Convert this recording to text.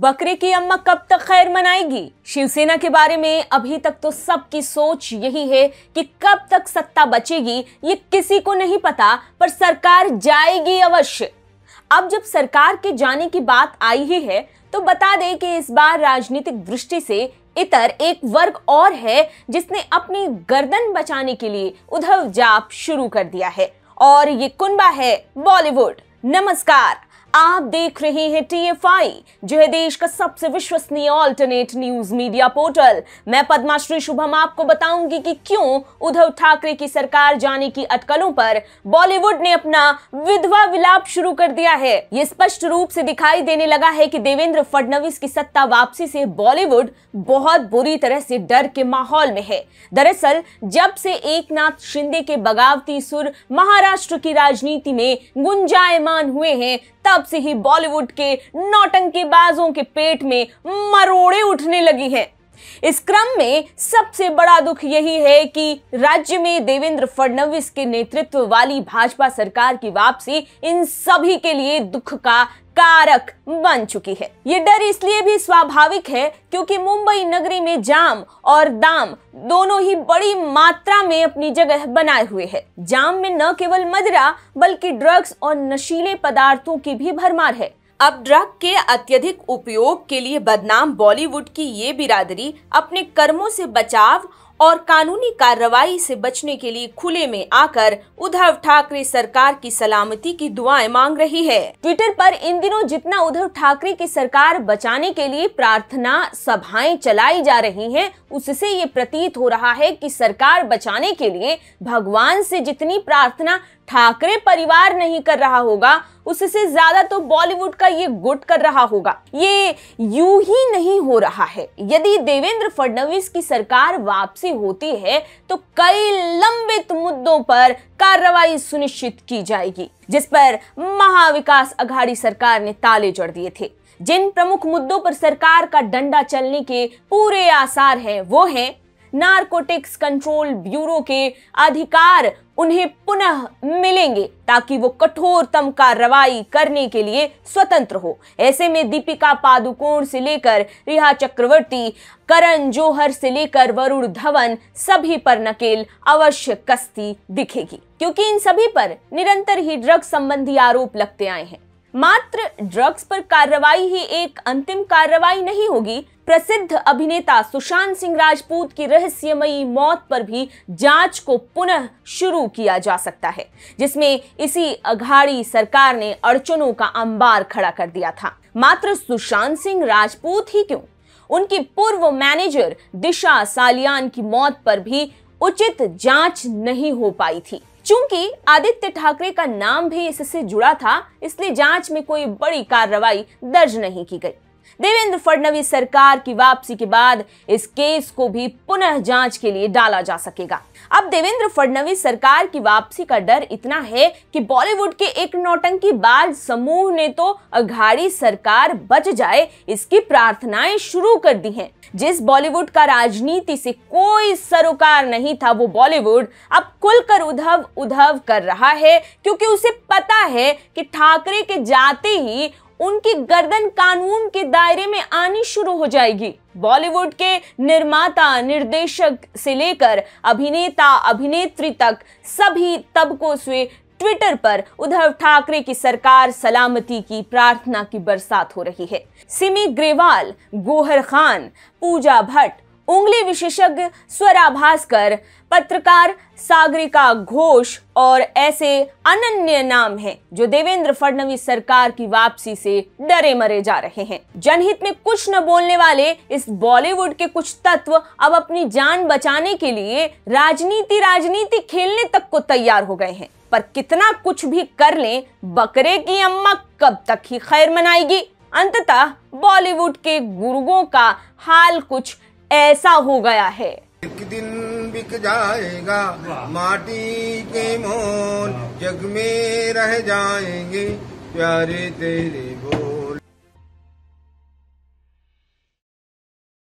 बकरे की अम्मा कब तक खैर मनाएगी शिवसेना के बारे में अभी तक तो सबकी सोच यही है कि कब तक सत्ता बचेगी ये किसी को नहीं पता पर सरकार जाएगी अवश्य अब जब सरकार के जाने की बात आई ही है तो बता दें कि इस बार राजनीतिक दृष्टि से इतर एक वर्ग और है जिसने अपनी गर्दन बचाने के लिए उधव जाप शुरू कर दिया है और ये कुंबा है बॉलीवुड नमस्कार आप देख रहे हैं टीएफआई जो है देश का सबसे विश्वसनीय ऑल्टरनेट न्यूज मीडिया पोर्टल मैं पद्माश्री शुभम आपको बताऊंगी कि क्यों उद्धव ठाकरे की सरकार जाने की अटकलों पर बॉलीवुड ने अपना विधवा विलाप शुरू कर दिया है ये स्पष्ट रूप से दिखाई देने लगा है कि देवेंद्र फडणवीस की सत्ता वापसी से बॉलीवुड बहुत बुरी तरह से डर के माहौल में है दरअसल जब से एक शिंदे के बगावती सुर महाराष्ट्र की राजनीति में गुंजायमान हुए हैं तब तब से ही बॉलीवुड के नौटंकीबाजों के पेट में मरोड़े उठने लगी हैं इस क्रम में सबसे बड़ा दुख यही है कि राज्य में देवेंद्र फडणवीस के नेतृत्व वाली भाजपा सरकार की वापसी इन सभी के लिए दुख का कारक बन चुकी है ये डर इसलिए भी स्वाभाविक है क्योंकि मुंबई नगरी में जाम और दाम दोनों ही बड़ी मात्रा में अपनी जगह बनाए हुए है जाम में न केवल मदिरा बल्कि ड्रग्स और नशीले पदार्थों की भी भरमार है अब ड्रग के अत्यधिक उपयोग के लिए बदनाम बॉलीवुड की ये बिरादरी अपने कर्मों से बचाव और कानूनी कार्रवाई से बचने के लिए खुले में आकर उद्धव ठाकरे सरकार की सलामती की दुआएं मांग रही है ट्विटर पर इन दिनों जितना उद्धव ठाकरे की सरकार बचाने के लिए प्रार्थना सभाएं चलाई जा रही हैं, उससे ये प्रतीत हो रहा है कि सरकार बचाने के लिए भगवान से जितनी प्रार्थना ठाकरे परिवार नहीं कर रहा होगा उससे ज्यादा तो बॉलीवुड का ये गुट कर रहा होगा ये यू ही नहीं हो रहा है यदि देवेंद्र फडणवीस की सरकार वापसी होती है तो कई लंबित मुद्दों पर कार्रवाई सुनिश्चित की जाएगी जिस पर महाविकास अघाड़ी सरकार ने ताले जड़ दिए थे जिन प्रमुख मुद्दों पर सरकार का डंडा चलने के पूरे आसार हैं वो हैं नारकोटिक्स कंट्रोल ब्यूरो के अधिकार उन्हें पुनः मिलेंगे ताकि वो कठोरतम कार्रवाई करने के लिए स्वतंत्र हो ऐसे में दीपिका पादुकोण से लेकर रिहा चक्रवर्ती करण जोहर से लेकर वरुण धवन सभी पर नकेल अवश्य कस्ती दिखेगी क्योंकि इन सभी पर निरंतर ही ड्रग संबंधी आरोप लगते आए हैं मात्र ड्रग्स पर कार्रवाई ही एक अंतिम कार्रवाई नहीं होगी प्रसिद्ध अभिनेता सुशांत सिंह राजपूत की रहस्यमयी मौत पर भी जांच को पुनः शुरू किया जा सकता है जिसमें इसी अघाड़ी सरकार ने अड़चनों का अंबार खड़ा कर दिया था मात्र सुशांत सिंह राजपूत ही क्यों उनकी पूर्व मैनेजर दिशा सालियान की मौत पर भी उचित जांच नहीं हो पाई थी चूंकि आदित्य ठाकरे का नाम भी इससे जुड़ा था इसलिए जांच में कोई बड़ी कार्रवाई दर्ज नहीं की गई देवेंद्र फडणवीस सरकार की वापसी के बाद इस केस को भी पुनः जांच के लिए डाला जा सकेगा अब देवेंद्र फडणवीस सरकार की वापसी का डर इतना है कि बॉलीवुड के एक नौटंकी बाज समूह ने तो अघाड़ी सरकार बच जाए इसकी प्रार्थनाएं शुरू कर दी हैं जिस बॉलीवुड का राजनीति से कोई सरोकार नहीं था वो बॉलीवुड अब खुलकर उधव उधव कर रहा है क्योंकि उसे पता है कि ठाकरे के जाते ही उनकी गर्दन कानून के दायरे में आनी शुरू हो जाएगी बॉलीवुड के निर्माता निर्देशक से लेकर अभिनेता अभिनेत्री तक सभी तबकों से ट्विटर पर उद्धव ठाकरे की सरकार सलामती की प्रार्थना की बरसात हो रही है सिमी ग्रेवाल गोहर खान पूजा भट्ट उंगली विशेषज्ञ स्वरा भास्कर पत्रकार सागरिका घोष और ऐसे अनन्य नाम हैं जो देवेंद्र फडणवीस सरकार की वापसी से डरे मरे जा रहे हैं जनहित में कुछ न बोलने वाले इस बॉलीवुड के कुछ तत्व अब अपनी जान बचाने के लिए राजनीति राजनीति खेलने तक को तैयार हो गए हैं पर कितना कुछ भी कर लें बकरे की अम्मा कब तक ही खैर मनाएगी अंततः बॉलीवुड के गुरुओं का हाल कुछ ऐसा हो गया है एक दिन बिक जाएगा माटी के मोल जग में रह जाएंगे प्यारे तेरे बोल